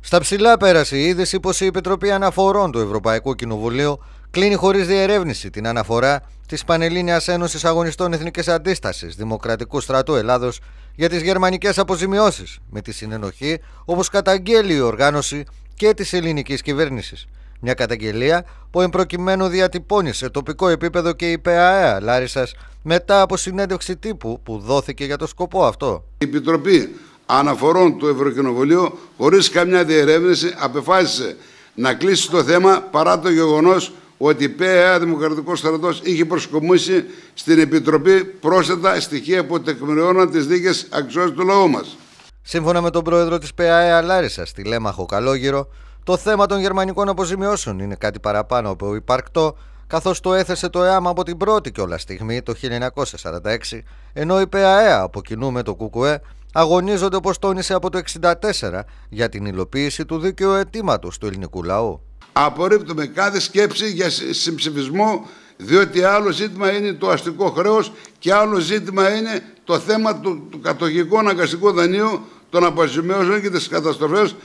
Στα ψηλά πέρασε η είδηση πως η Επιτροπή Αναφορών του Ευρωπαϊκού Κοινοβουλίου κλείνει χωρίς διερεύνηση την αναφορά της Πανελλήνιας Ένωσης Αγωνιστών Εθνικής Αντίστασης Δημοκρατικού Στρατού Ελλάδος για τις γερμανικές αποζημιώσεις, με τη συνενοχή όπως καταγγέλει η οργάνωση και της ελληνικής κυβέρνησης. Μια καταγγελία που εμπροκειμένου διατυπώνει σε τοπικό επίπεδο και η ΠΑΕΑ Λάρισας μετά από συνέντευξη τύπου που δόθηκε για το σκοπό αυτό. Η Επιτροπή αναφορών του Ευρωκοινοβουλίου χωρίς καμιά διερεύνηση απεφάσισε να κλείσει το θέμα παρά το γεγονός ότι η ΠΕΑ Δημοκρατικός Στρατός είχε προσκομίσει στην Επιτροπή πρόσθετα στοιχεία που τεκμηριώναν τις δίκες αξιώσεις του λαού μας. Σύμφωνα με τον πρόεδρο της ΠΕΑΕ Αλάρισα, τηλέμαχο Καλόγυρο, το θέμα των γερμανικών αποζημιώσεων είναι κάτι παραπάνω από υπαρκτό, καθώς το έθεσε το ΕΑΜ από την πρώτη κιόλας στιγμή το 1946, ενώ η ΠΕΑΕ, από κοινού με το ΚΚΕ αγωνίζονται όπως τόνισε από το 1964 για την υλοποίηση του δίκαιου αιτήματος του ελληνικού λαού. Απορρίπτουμε κάθε σκέψη για συμψηφισμό διότι άλλο ζήτημα είναι το αστικό χρέος και άλλο ζήτημα είναι το θέμα του, του κατοχικού αναγκαστικού δανείου των αποζημιώσεων και τις καταστροφές,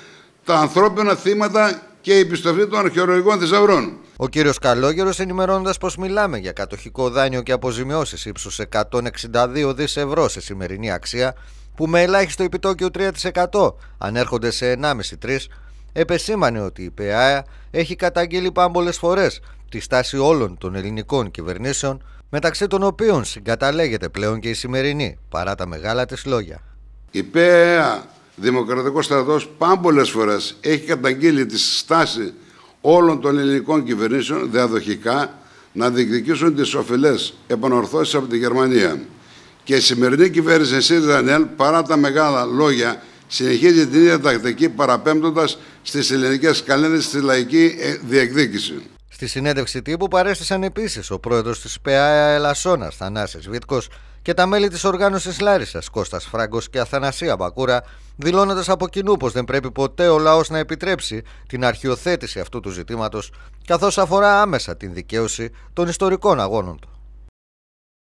τα ανθρώπινα θύματα και η επιστροφή των αρχαιολογικών θησαυρών. Ο κύριος Καλόγερος ενημερώνοντας πως μιλάμε για κατοχικό δάνειο και αποζημιώσεις ύψους 162 δις ευρώ σε σημερινή αξία που με ελάχιστο επιτόκιο 3% ανέρχονται σε 1,5-3%, επεσήμανε ότι η ΠΕΑ έχει καταγγείλει πάμπολες φορές τη στάση όλων των ελληνικών κυβερνήσεων, μεταξύ των οποίων συγκαταλέγεται πλέον και η σημερινή, παρά τα μεγάλα της λόγια. Η ΠΕΑ, Δημοκρατικός στρατός πάμπολες φορές έχει καταγγείλει τη στάση όλων των ελληνικών κυβερνήσεων διαδοχικά να διεκδικήσουν τις οφειλές επανορθώσεις από τη Γερμανία. Και η σημερινή κυβέρνηση ΣΥΡΙΖΑ παρά τα μεγάλα λόγια συνεχίζει την ίδια τακτική παραπέμπτοντας στις ελληνικές καλένες στη λαϊκή ε, διεκδίκηση. Στη συνέντευξη τύπου παρέστησαν επίσης ο πρόεδρος της ΠΑΕΑ Ελασσόνας, Θανάσης Βίτκος και τα μέλη της οργάνωσης Λάρισας, Κώστας Φράγκος και Αθανασία Μπακούρα δηλώνοντας από κοινού πως δεν πρέπει ποτέ ο λαός να επιτρέψει την αρχιοθέτηση αυτού του ζητήματος καθώς αφορά άμεσα την δικαίωση των ιστορικών αγώνων του.